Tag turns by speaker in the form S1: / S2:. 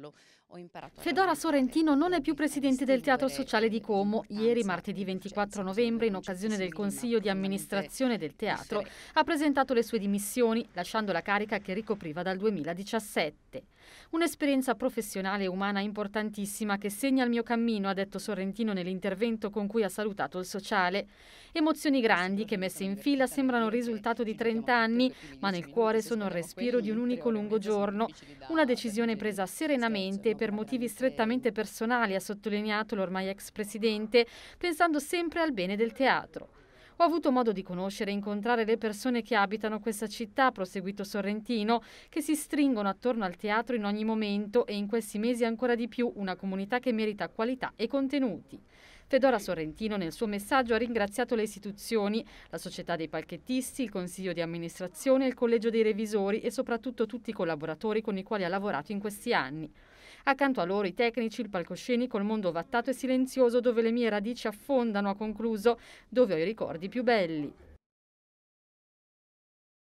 S1: farlo. Ho imparato Fedora Sorrentino non è più presidente del Teatro Sociale di Como. Ieri, martedì 24 novembre, in occasione del Consiglio di amministrazione del teatro, ha presentato le sue dimissioni, lasciando la carica che ricopriva dal 2017. Un'esperienza professionale e umana importantissima che segna il mio cammino, ha detto Sorrentino nell'intervento con cui ha salutato il sociale. Emozioni grandi che messe in fila sembrano il risultato di 30 anni, ma nel cuore sono il respiro di un unico lungo giorno. Una decisione presa serenamente solamente per motivi strettamente personali, ha sottolineato l'ormai ex presidente, pensando sempre al bene del teatro. Ho avuto modo di conoscere e incontrare le persone che abitano questa città, proseguito Sorrentino, che si stringono attorno al teatro in ogni momento e in questi mesi ancora di più una comunità che merita qualità e contenuti. Fedora Sorrentino nel suo messaggio ha ringraziato le istituzioni, la società dei palchettisti, il consiglio di amministrazione, il collegio dei revisori e soprattutto tutti i collaboratori con i quali ha lavorato in questi anni. Accanto a loro i tecnici, il palcoscenico, il mondo vattato e silenzioso dove le mie radici affondano, ha concluso, dove ho i ricordi più belli.